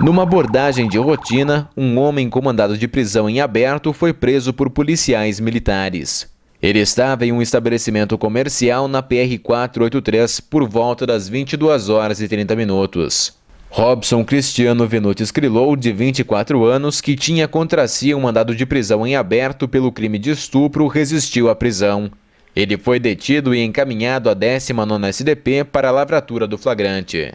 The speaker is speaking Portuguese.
Numa abordagem de rotina, um homem comandado de prisão em aberto foi preso por policiais militares. Ele estava em um estabelecimento comercial na PR 483 por volta das 22 horas e 30 minutos. Robson Cristiano Venuti Escrilou, de 24 anos, que tinha contra si um mandado de prisão em aberto pelo crime de estupro, resistiu à prisão. Ele foi detido e encaminhado à 19ª SDP para a lavratura do flagrante.